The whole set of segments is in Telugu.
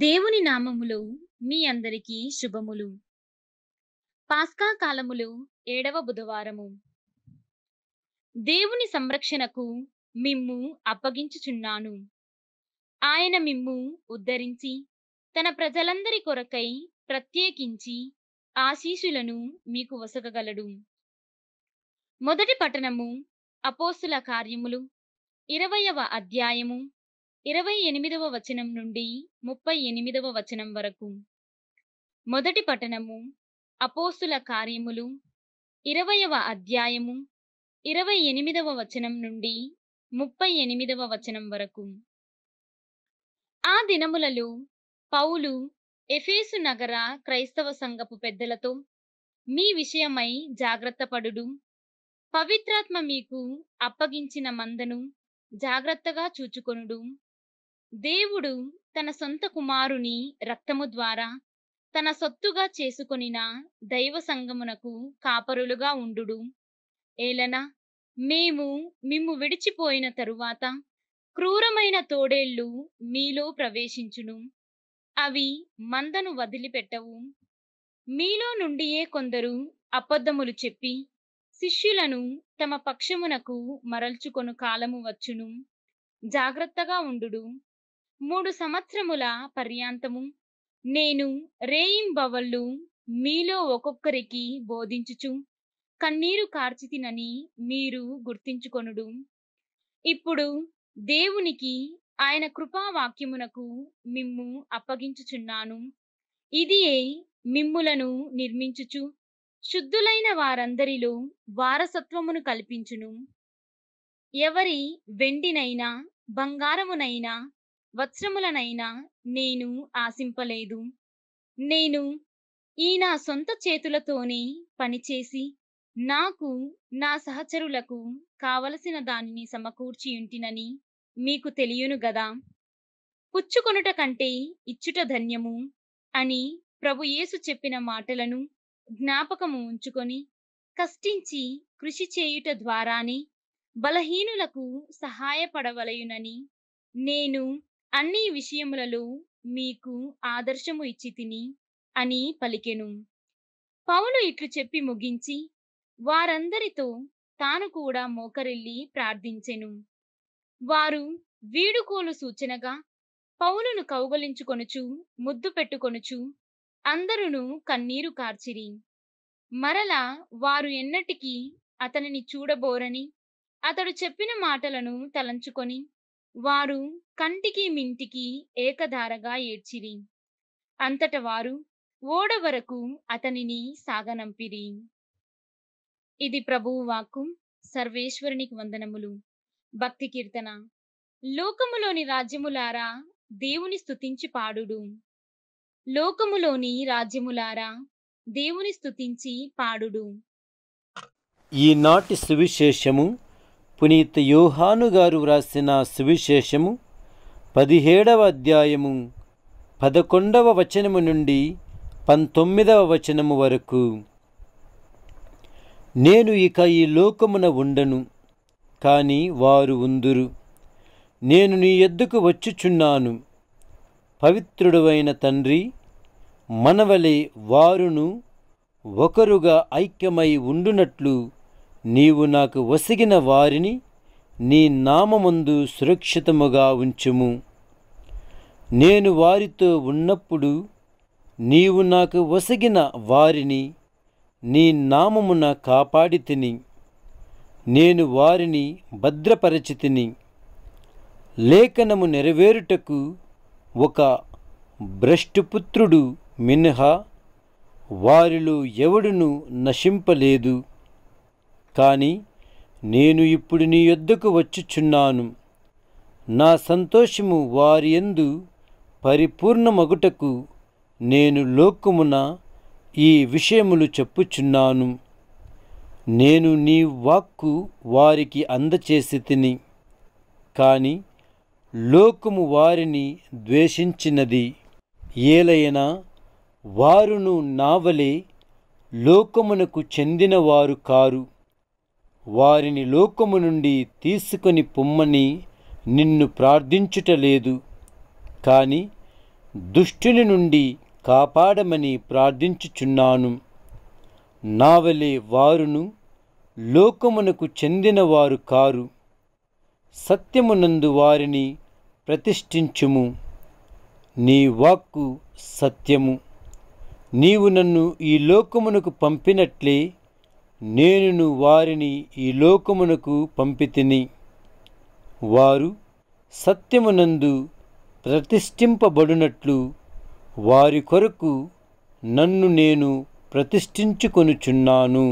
దేవుని నామములు మీ అందరికీ శుభములు పాస్కా కాలములు ఏడవ బుధవారము దేవుని సంరక్షణకు మిమ్ము అప్పగించుచున్నాను ఆయన మిమ్ము ఉద్ధరించి తన ప్రజలందరి కొరకై ప్రత్యేకించి ఆశీషులను మీకు వసగగలడు మొదటి పట్టణము అపోస్తుల కార్యములు ఇరవయవ అధ్యాయము ఇరవై ఎనిమిదవ వచనం నుండి ముప్పై ఎనిమిదవ వచనం వరకు మొదటి పఠనము అపోస్తుల కార్యములు ఇరవయవ అధ్యాయము ఇరవై ఎనిమిదవ వచనం నుండి ముప్పై ఎనిమిదవ వచనం వరకు ఆ దినములలో పౌలు ఎఫేసు నగర క్రైస్తవ సంఘపు పెద్దలతో మీ విషయమై జాగ్రత్తపడుడు పవిత్రాత్మ మీకు అప్పగించిన మందను జాగ్రత్తగా చూచుకొనుడు దేవుడు తన సొంత కుమారుని రక్తము ద్వారా తన సొత్తుగా చేసుకొనిన దైవ సంగమునకు కాపరులుగా ఉండుడు ఏలన మేము మిమ్ము విడిచిపోయిన తరువాత క్రూరమైన తోడేళ్లు మీలో ప్రవేశించును అవి మందను వదిలిపెట్టవు మీలో నుండియే కొందరు అబద్ధములు చెప్పి శిష్యులను తమ పక్షమునకు మరల్చుకొను కాలము వచ్చును జాగ్రత్తగా ఉండుడు మూడు సంవత్సరముల పర్యాంతము నేను రేయింబవళ్ళు మీలో ఒక్కొక్కరికి బోధించుచు కన్నీరు కార్చితినని మీరు గుర్తించుకొనుడు ఇప్పుడు దేవునికి ఆయన కృపావాక్యమునకు మిమ్ము అప్పగించుచున్నాను ఇదియే మిమ్ములను నిర్మించుచు శుద్ధులైన వారందరిలో వారసత్వమును కల్పించును ఎవరి వెండినైనా బంగారమునైనా వత్సములనైనా నేను ఆశింపలేదు నేను ఈ నా సొంత చేతులతోనే పనిచేసి నాకు నా సహచరులకు కావలసిన దానిని ఉంటినని మీకు తెలియను గదా పుచ్చుకొనుట కంటే ఇచ్చుట ధన్యము అని ప్రభు యేసు చెప్పిన మాటలను జ్ఞాపకము ఉంచుకొని కష్టించి కృషి చేయుట ద్వారానే బలహీనులకు సహాయపడవలయునని నేను అన్ని విషయములలో మీకు ఆదర్శము ఇచ్చి తిని అని పలికెను పౌలు ఇట్లు చెప్పి ముగించి వారందరితో తాను కూడా మోకరిల్లి ప్రార్థించెను వారు వీడుకోలు సూచనగా పౌలును కౌగలించుకొనుచు ముద్దు పెట్టుకొనుచు అందరును కన్నీరు కార్చిరి మరలా వారు ఎన్నటికీ అతనిని చూడబోరని అతడు చెప్పిన మాటలను తలంచుకొని వారు కంటికి మింటికి ఏకధారగా ఏడ్చిరి అంతట వారు ఓడ వరకు అతనిని సాగనంపిరి ఇది ప్రభువు వాక్కు సర్వేశ్వరునికి వందనములు భక్తి కీర్తన లోకములోని రాజ్యములారా దేవుని స్థుతించి పాడుడు లోకములోని రాజ్యములారా దేవుని స్థుతించి పాడుడు ఈనాటి సువిశేషము పునీత యోహాను గారు వ్రాసిన సువిశేషము పదిహేడవ అధ్యాయము పదకొండవ వచనము నుండి పంతొమ్మిదవ వచనము వరకు నేను ఇక ఈ లోకమున ఉండను కానీ వారు ఉందురు నేను నీ ఎద్దుకు వచ్చుచున్నాను పవిత్రుడువైన తండ్రి మనవలే వారును ఒకరుగా ఐక్యమై ఉండునట్లు నీవు నాకు వసిగిన వారిని నీ నామందు సురక్షితముగా ఉంచుము నేను వారితో ఉన్నప్పుడు నీవు నాకు వసగిన వారిని నీ నామమున కాపాడి తిని నేను వారిని భద్రపరచితిని లేఖనము నెరవేరుటకు ఒక భ్రష్టుపుత్రుడు మినహా వారిలో ఎవడును నశింపలేదు కానీ నేను ఇప్పుడు నీ యొద్దకు వచ్చుచున్నాను నా సంతోషము వారి ఎందు పరిపూర్ణమగుటకు నేను లోకమున ఈ విషయములు చెప్పుచున్నాను నేను నీ వాక్కు వారికి అందచేసి తిని కాని లోకము వారిని ద్వేషించినది ఏలైనా వారును నావలే లోకమునకు చెందినవారు కారు వారిని లోకము నుండి తీసుకొని పొమ్మని నిన్ను ప్రార్థించుటలేదు కానీ దుష్టుని నుండి కాపాడమని ప్రార్థించుచున్నాను నావలే వారును లోకమునకు చెందినవారు కారు సత్యమునందు వారిని ప్రతిష్ఠించుము నీ వాక్కు సత్యము నీవు నన్ను ఈ లోకమునకు పంపినట్లే నేను వారిని ఈ లోకమునకు పంపితిని వారు సత్యమునందు ప్రతిష్ఠింపబడినట్లు వారి కొరకు నన్ను నేను ప్రతిష్ఠించుకొనుచున్నాను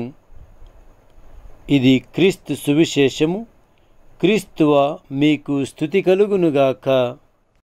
ఇది క్రీస్తు సువిశేషము క్రీస్తువ మీకు స్థుతి కలుగునుగాక